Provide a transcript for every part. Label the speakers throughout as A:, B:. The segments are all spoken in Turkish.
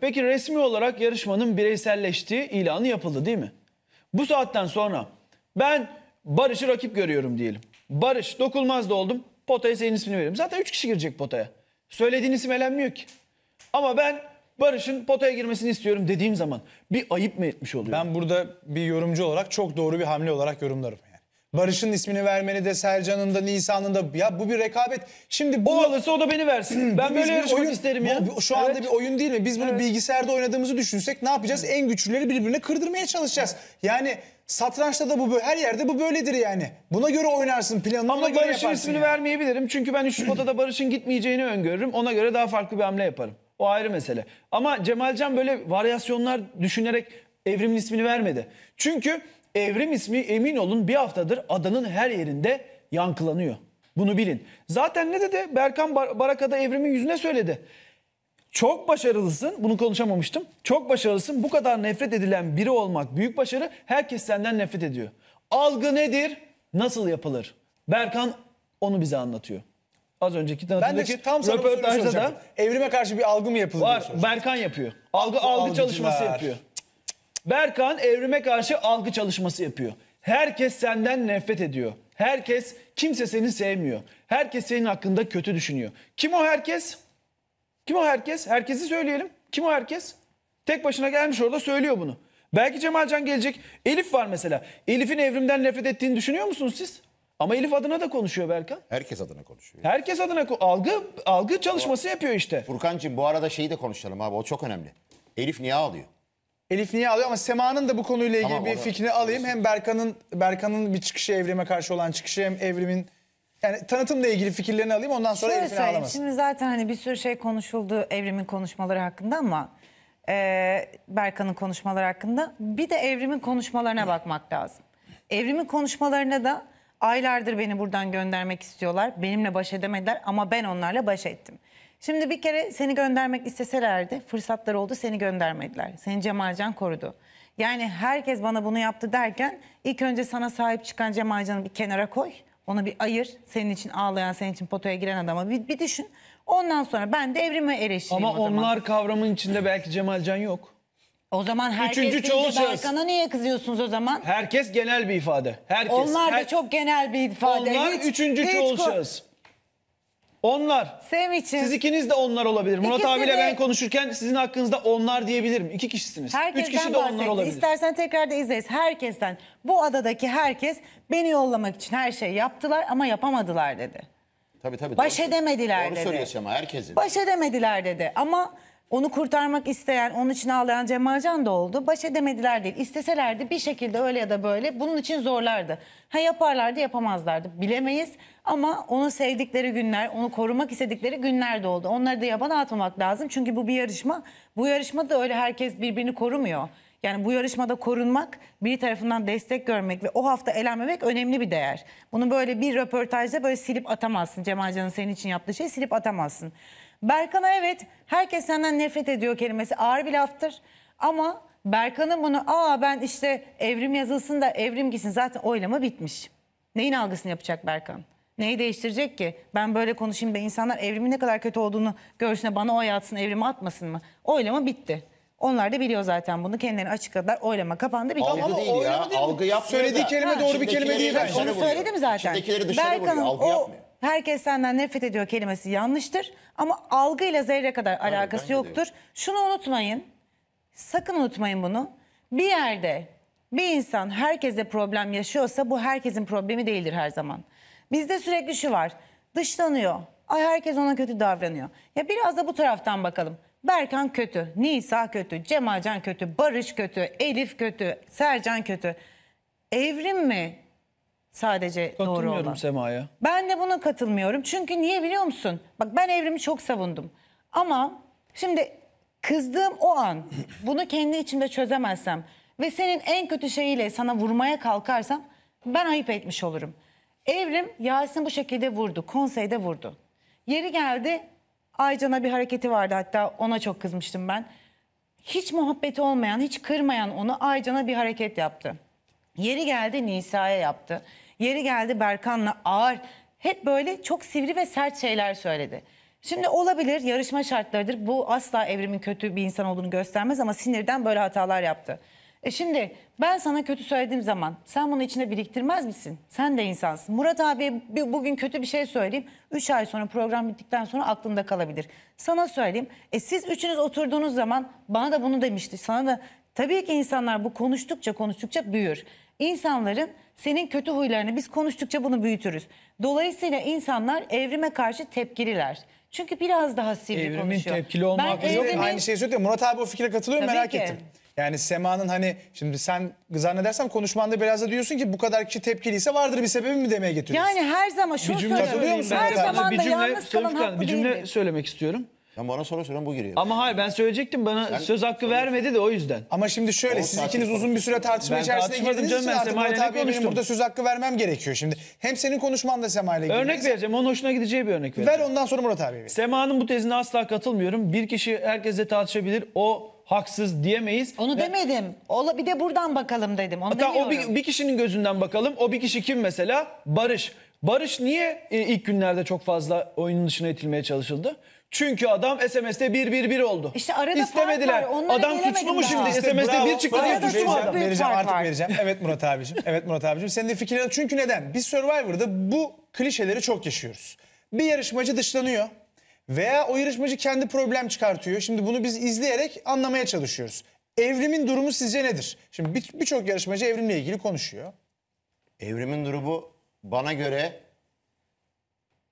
A: Peki resmi olarak yarışmanın bireyselleştiği ilanı yapıldı değil mi? Bu saatten sonra ben Barış'ı rakip görüyorum diyelim. Barış dokunmaz da oldum. Potaya senin ismini veririm. Zaten 3 kişi girecek potaya. Söylediğin isim elenmiyor ki. Ama ben Barış'ın potaya girmesini istiyorum dediğim zaman bir ayıp mı etmiş oluyor? Ben burada bir yorumcu olarak çok
B: doğru bir hamle olarak yorumlarım. Barış'ın ismini vermeni de Sercan'ın da Nisan'ın da ya bu bir rekabet. Şimdi bu O alırsa o da beni versin. Hmm, ben böyle yarışmak isterim ya. Bu, şu anda Evet. bir oyun değil mi? Biz bunu bilgisayarda oynadığımızı düşünsek ne yapacağız? En güçlüleri birbirine kırdırmaya çalışacağız. Yani satrançta
A: da bu her yerde bu böyledir yani. Buna göre oynarsın planını ona Ama Barış'ın ismini yani. vermeyebilirim. Çünkü ben üçlü potada Barış'ın gitmeyeceğini öngörürüm. Ona göre daha farklı bir hamle yaparım. O ayrı mesele. Ama Cemalcan böyle varyasyonlar düşünerek Evrim'in ismini vermedi. Çünkü Evrim ismi emin olun bir haftadır adanın her yerinde yankılanıyor. Bunu bilin. Zaten ne dedi? Berkan Bar Baraka'da evrimin yüzüne söyledi. Çok başarılısın. Bunu konuşamamıştım. Çok başarılısın. Bu kadar nefret edilen biri olmak büyük başarı. Herkes senden nefret ediyor. Algı nedir? Nasıl yapılır? Berkan onu bize anlatıyor. Az önceki tanıtımdaki ben tam röportajda da evrime karşı bir algı mı yapılıyor? Var. Berkan yapıyor. Algı algı, algı çalışması yapıyor. Berkan evrime karşı algı çalışması yapıyor. Herkes senden nefret ediyor. Herkes kimse seni sevmiyor. Herkes senin hakkında kötü düşünüyor. Kim o herkes? Kim o herkes? Herkesi söyleyelim. Kim o herkes? Tek başına gelmiş orada söylüyor bunu. Belki Cemalcan gelecek. Elif var mesela. Elif'in evrimden nefret ettiğini düşünüyor musunuz siz? Ama Elif adına da konuşuyor Berkan. Herkes adına konuşuyor. Herkes adına algı algı çalışması yapıyor işte. Furkancığım bu arada şeyi de konuşalım abi o çok önemli.
C: Elif niye ağlıyor?
B: Elif niye alıyor ama Sema'nın da bu konuyla ilgili Tamam, bir onu- fikrini alayım. Hem Berkan'ın Berkan'ın bir çıkışı evrime karşı olan çıkışı hem evrimin yani tanıtımla ilgili fikirlerini alayım ondan sonra Şöyle Elif'in söyleyeyim. Şimdi
D: zaten hani bir sürü şey konuşuldu Evrim'in konuşmaları hakkında ama e, Berkan'ın konuşmaları hakkında bir de Evrim'in konuşmalarına bakmak lazım. Evrim'in konuşmalarına da aylardır beni buradan göndermek istiyorlar. Benimle baş edemediler ama ben onlarla baş ettim. Şimdi bir kere seni göndermek isteselerdi fırsatlar oldu seni göndermediler. Seni Cemalcan korudu. Yani herkes bana bunu yaptı derken ilk önce sana sahip çıkan Cemalcan'ı bir kenara koy. Onu bir ayır. Senin için ağlayan, senin için potoya giren adama bir, bir düşün. Ondan sonra ben de evrime eleştireyim Ama onlar
A: kavramın içinde belki Cemalcan yok.
D: O zaman herkes Üçüncü çoğul deyince Berkan'a niye kızıyorsunuz o zaman?
A: Herkes genel bir ifade. Herkes. Onlar da her- çok
D: genel bir ifade. Onlar üçüncü çoğul ko-
A: onlar. Semih'ciğim. Siz ikiniz de onlar olabilir. Murat İkisi abiyle de- ben konuşurken sizin hakkınızda onlar diyebilirim. İki kişisiniz. Herkesten Üç kişi de onlar olabilir. İstersen
D: tekrar da izleriz. Herkesten. Bu adadaki herkes beni yollamak için her şey yaptılar ama yapamadılar dedi. Tabii tabii. Baş doğru. edemediler Doğru dedi. söylüyorsun
C: ama herkesin. Baş
D: edemediler dedi ama onu kurtarmak isteyen, onun için ağlayan Cemalcan da oldu. Baş edemediler değil. İsteselerdi bir şekilde öyle ya da böyle bunun için zorlardı. Ha yaparlardı yapamazlardı. Bilemeyiz ama onu sevdikleri günler, onu korumak istedikleri günler de oldu. Onları da yabana atmamak lazım. Çünkü bu bir yarışma. Bu yarışmada öyle herkes birbirini korumuyor. Yani bu yarışmada korunmak, biri tarafından destek görmek ve o hafta elenmemek önemli bir değer. Bunu böyle bir röportajda böyle silip atamazsın. Cemal Can'ın senin için yaptığı şeyi silip atamazsın. Berkan'a evet herkes senden nefret ediyor kelimesi ağır bir laftır. Ama Berkan'ın bunu aa ben işte evrim yazılsın da evrim gitsin zaten oylama bitmiş. Neyin algısını yapacak Berkan? Neyi değiştirecek ki? Ben böyle konuşayım da insanlar evrimin ne kadar kötü olduğunu görsüne bana oy atsın evrimi atmasın mı? Oylama bitti. Onlar da biliyor zaten bunu. Kendilerini açıkladılar. Oylama kapandı. Bir Algı değil ya. Algı yapmıyor Söylediği da. kelime Ha, doğru bir kelime değil. içindekileri bence. Onu söyledim zaten. İçindekileri dışarı vuruyor, algı o yapmıyor. herkes senden nefret ediyor kelimesi yanlıştır. Ama algıyla zerre kadar alakası bence de yoktur. Şunu unutmayın. Sakın unutmayın bunu. Bir yerde bir insan herkese problem yaşıyorsa bu herkesin problemi değildir her zaman. Bizde sürekli şu var. Dışlanıyor. Ay herkes ona kötü davranıyor. Ya biraz da bu taraftan bakalım. Berkan kötü, Nisa kötü, Cemalcan kötü, Barış kötü, Elif kötü, Sercan kötü. Evrim mi sadece doğru olan? Katılmıyorum Sema'ya. Ben de buna katılmıyorum. Çünkü niye biliyor musun? Bak ben evrimi çok savundum. Ama şimdi kızdığım o an bunu kendi içimde çözemezsem ve senin en kötü şeyiyle sana vurmaya kalkarsam ben ayıp etmiş olurum. Evrim Yasin bu şekilde vurdu, konseyde vurdu. Yeri geldi Aycan'a bir hareketi vardı hatta ona çok kızmıştım ben. Hiç muhabbeti olmayan, hiç kırmayan onu Aycan'a bir hareket yaptı. Yeri geldi Nisa'ya yaptı. Yeri geldi Berkan'la ağır. Hep böyle çok sivri ve sert şeyler söyledi. Şimdi olabilir yarışma şartlarıdır. Bu asla Evrim'in kötü bir insan olduğunu göstermez ama sinirden böyle hatalar yaptı. E şimdi ben sana kötü söylediğim zaman sen bunu içine biriktirmez misin? Sen de insansın. Murat abi bugün kötü bir şey söyleyeyim. üç ay sonra program bittikten sonra aklında kalabilir. Sana söyleyeyim. E siz üçünüz oturduğunuz zaman bana da bunu demişti. Sana da tabii ki insanlar bu konuştukça konuştukça büyür. İnsanların senin kötü huylarını biz konuştukça bunu büyütürüz. Dolayısıyla insanlar evrime karşı tepkililer. Çünkü biraz daha sivri konuşuyor. Evrimin tepkili olmak ben yok. Aynı
B: şeyi söylüyor. Murat abi o fikre katılıyor tabii merak ki. ettim. Yani Sema'nın hani şimdi sen zannedersem konuşmanda biraz da diyorsun ki bu kadar kişi tepkiliyse vardır bir sebebi mi demeye getiriyorsun?
D: Yani her zaman şunu cümle söylüyorum. her zaman bir da cümle, yalnız kalan haklı bir cümle değildir.
A: söylemek istiyorum. Ben bana soru soran bu giriyor. Ama hayır ben söyleyecektim bana Sen- söz hakkı vermedi de o yüzden. Ama şimdi şöyle Oğuz siz ikiniz uzun bir süre tartışma Ben içerisine tartışmadım girdiğiniz canım, için ben artık Sema'yla Murat ne burada söz
B: hakkı vermem gerekiyor. Şimdi hem senin konuşman da Sema'yla ilgili. Örnek vereceğim onun hoşuna gideceği bir örnek
A: vereceğim. Ver ondan sonra Murat abiye. verin. Sema'nın bu tezine asla katılmıyorum. Bir kişi herkesle tartışabilir. O haksız diyemeyiz.
D: Onu demedim. Ola, bir de buradan bakalım dedim. Onu Hatta o demiyorum.
A: bir, bir kişinin gözünden bakalım. O bir kişi kim mesela? Barış. Barış niye e, ilk günlerde çok fazla oyunun dışına itilmeye çalışıldı? Çünkü adam SMS'te 1 1 1 oldu. İşte arada fark var,
D: Adam gelemedim suçlu mu şimdi? İşte SMS'te bravo, bir çıktı bravo. diye suçlu mu Vereceğim, adam? Büyük artık var.
B: vereceğim. Evet Murat abicim. Evet Murat abicim. Senin de fikrin. Çünkü neden? Biz Survivor'da bu klişeleri çok yaşıyoruz. Bir yarışmacı dışlanıyor. Veya o yarışmacı kendi problem çıkartıyor. Şimdi bunu biz izleyerek anlamaya çalışıyoruz. Evrimin durumu sizce nedir? Şimdi bir- birçok yarışmacı evrimle ilgili konuşuyor.
C: Evrimin durumu bana göre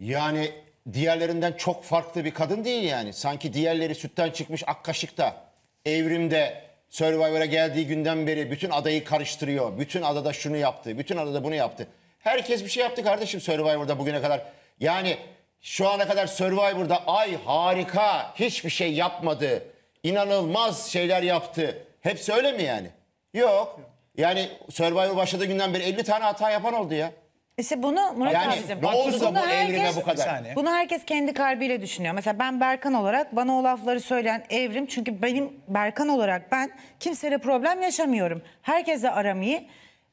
C: yani diğerlerinden çok farklı bir kadın değil yani. Sanki diğerleri sütten çıkmış ak kaşıkta. Evrimde Survivor'a geldiği günden beri bütün adayı karıştırıyor. Bütün adada şunu yaptı, bütün adada bunu yaptı. Herkes bir şey yaptı kardeşim Survivor'da bugüne kadar. Yani şu ana kadar Survivor'da ay harika hiçbir şey yapmadı. İnanılmaz şeyler yaptı. Hepsi öyle mi yani? Yok. Yani Survivor başladığı günden beri 50 tane hata yapan oldu ya.
D: E işte bunu Murat Yani abicim, ne oldu da bu herkes- evrime bu kadar? saniye. Bunu herkes kendi kalbiyle düşünüyor. Mesela ben Berkan olarak bana o lafları söyleyen evrim. Çünkü benim Berkan olarak ben kimseyle problem yaşamıyorum. Herkese aram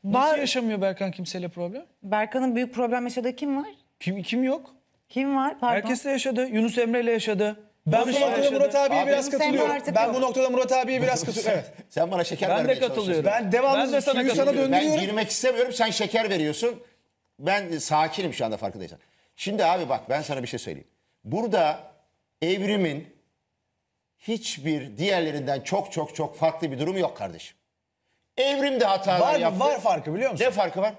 D: Nasıl yaşamıyor Berkan kimseyle problem? Berkan'ın büyük problem yaşadığı kim var? Kim kim yok? Kim var? Pardon. Herkesle yaşadı. Yunus Emre ile yaşadı. Ben bu noktada Murat abiye Abi, biraz katılıyorum. ben bu noktada
B: Murat abiye
A: biraz katılıyorum. Evet. Sen bana şeker ben vermeye katılıyorum. Ben devamlı ben de sana sana döndürüyorum. Ben girmek
C: istemiyorum. Sen şeker veriyorsun. Ben sakinim şu anda farkındaysan. Şimdi abi bak ben sana bir şey söyleyeyim. Burada evrimin hiçbir diğerlerinden çok çok çok farklı bir durum yok kardeşim. Evrim de hatalar var yaptı. Var farkı biliyor musun? Ne farkı var?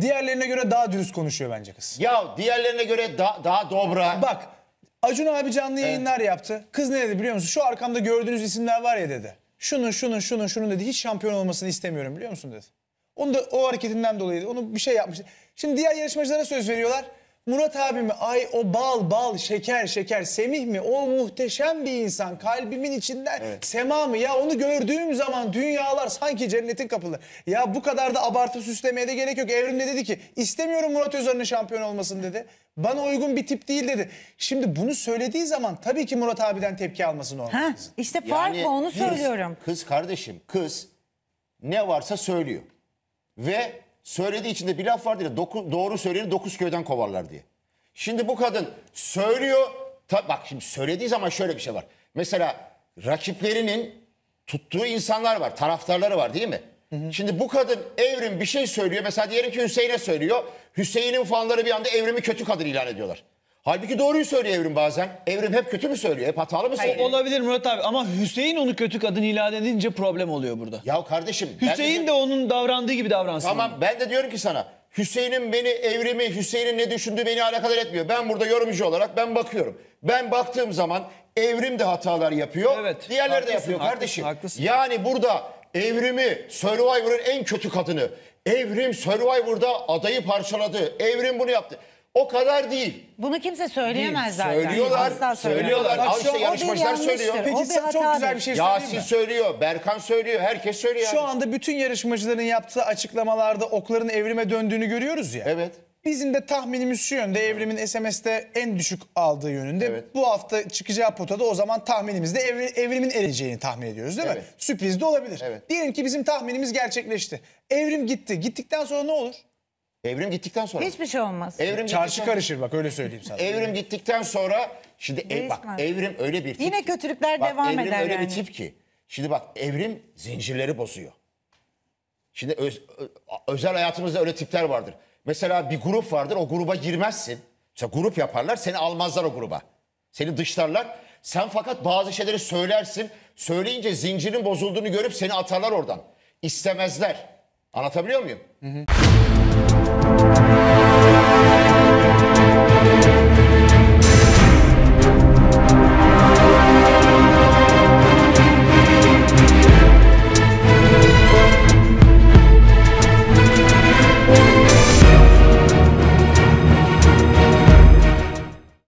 C: Diğerlerine göre daha dürüst konuşuyor bence kız. Ya diğerlerine göre da, daha
B: dobra. Bak Acun abi canlı yayınlar yaptı. Kız ne dedi biliyor musun? Şu arkamda gördüğünüz isimler var ya dedi. Şunun şunun şunun şunun dedi. Hiç şampiyon olmasını istemiyorum biliyor musun dedi. Onu da o hareketinden dolayı onu bir şey yapmış. Şimdi diğer yarışmacılara söz veriyorlar. Murat abi mi? Ay o bal bal şeker şeker Semih mi? O muhteşem bir insan. Kalbimin içinden evet. Sema mı? Ya onu gördüğüm zaman dünyalar sanki cennetin kapıları. Ya bu kadar da abartı süslemeye de gerek yok. evrim Evrimde dedi ki istemiyorum Murat Özer'in şampiyon olmasın dedi. Bana uygun bir tip değil dedi. Şimdi bunu söylediği zaman tabii ki Murat abiden tepki almasın o Heh,
D: işte fark yani, mı
C: onu söylüyorum. kız kardeşim kız ne varsa söylüyor. Ve söylediği içinde bir laf vardır ya doğru söyleyeni dokuz köyden kovarlar diye. Şimdi bu kadın söylüyor. Ta, bak şimdi söylediği zaman şöyle bir şey var. Mesela rakiplerinin tuttuğu insanlar var, taraftarları var değil mi? Hı hı. Şimdi bu kadın Evrim bir şey söylüyor. Mesela diyelim ki Hüseyin'e söylüyor. Hüseyin'in fanları bir anda Evrim'i kötü kadın ilan ediyorlar. Halbuki doğruyu söylüyor Evrim bazen. Evrim hep kötü mü söylüyor? Hep hatalı mı söylüyor?
A: olabilir Murat abi ama Hüseyin onu kötü kadın ilan edince problem oluyor burada. Ya kardeşim. Hüseyin de, de onun davrandığı gibi davransın. Tamam
C: ben de diyorum ki sana. Hüseyin'in beni evrimi, Hüseyin'in ne düşündüğü beni alakadar etmiyor. Ben burada yorumcu olarak ben bakıyorum. Ben baktığım zaman evrim de hatalar yapıyor. Evet, diğerleri de yapıyor kardeşim. Haklısın, haklısın. Yani burada evrimi, Survivor'ın en kötü kadını, evrim Survivor'da adayı parçaladı, evrim bunu yaptı. O kadar değil. Bunu kimse söyleyemez zaten. Söylüyorlar, Asla söylüyorlar. Bak, Al işte yarışmacılar söylüyor. O Peki bir size çok hatadır. güzel bir şey söyleyeyim Yasin mi? söylüyor, Berkan
B: söylüyor, herkes söylüyor. Şu anda bütün yarışmacıların yaptığı açıklamalarda okların evrime döndüğünü görüyoruz ya. Evet. Bizim de tahminimiz şu yönde evrimin SMS'te en düşük aldığı yönünde. Evet. Bu hafta çıkacağı potada o zaman tahminimizde evri- evrimin eleceğini tahmin ediyoruz değil mi? Sürpriz de olabilir. Evet. Diyelim ki bizim tahminimiz gerçekleşti. Evrim gitti. Gittikten
D: sonra ne olur?
C: Evrim gittikten
B: sonra. Hiçbir şey
D: olmaz. Evrim Çarşı gittikten... karışır
C: bak öyle söyleyeyim sana. Evrim gittikten sonra şimdi ev, bak evrim öyle bir tip. Yine
D: kötülükler bak, devam evrim eder öyle yani. bir
C: tip ki. Şimdi bak evrim zincirleri bozuyor. Şimdi öz, özel hayatımızda öyle tipler vardır. Mesela bir grup vardır o gruba girmezsin. Mesela grup yaparlar seni almazlar o gruba. Seni dışlarlar. Sen fakat bazı şeyleri söylersin. Söyleyince zincirin bozulduğunu görüp seni atarlar oradan. İstemezler. Anlatabiliyor muyum? Hı hı.